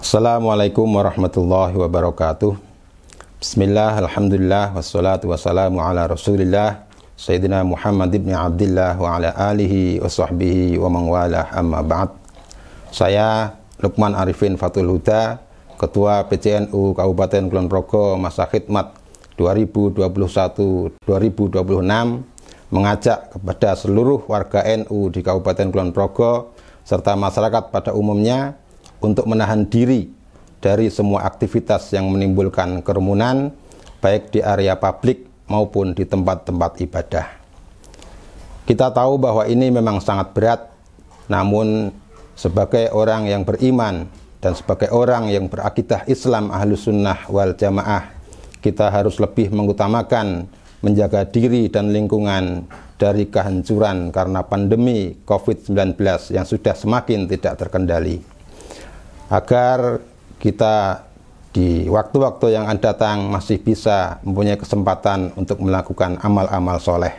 Assalamualaikum warahmatullahi wabarakatuh. Bismillah, alhamdulillah, wassalatu wassalamu ala rasulillah, Sayyidina Muhammad ibn Abdullah wa ala alihi wa sahbihi wa mangwalah amma ba'd. Saya Lukman Arifin Fatul Huda, Ketua PCNU Kabupaten Kulon Progo Masa Khidmat 2021-2026 mengajak kepada seluruh warga NU di Kabupaten Kulon Progo serta masyarakat pada umumnya untuk menahan diri dari semua aktivitas yang menimbulkan kerumunan, baik di area publik maupun di tempat-tempat ibadah. Kita tahu bahwa ini memang sangat berat, namun sebagai orang yang beriman dan sebagai orang yang berakidah Islam ahlus sunnah wal jamaah, kita harus lebih mengutamakan menjaga diri dan lingkungan dari kehancuran karena pandemi COVID-19 yang sudah semakin tidak terkendali agar kita di waktu-waktu yang akan datang masih bisa mempunyai kesempatan untuk melakukan amal-amal soleh.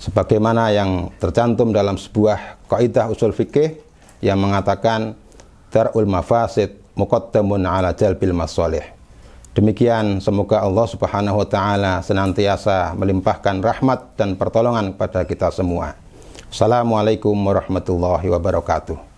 Sebagaimana yang tercantum dalam sebuah kaidah usul fikih yang mengatakan darul mafasid muqaddamun ala jalbil masoleh. Demikian semoga Allah Subhanahu wa taala senantiasa melimpahkan rahmat dan pertolongan kepada kita semua. Assalamualaikum warahmatullahi wabarakatuh.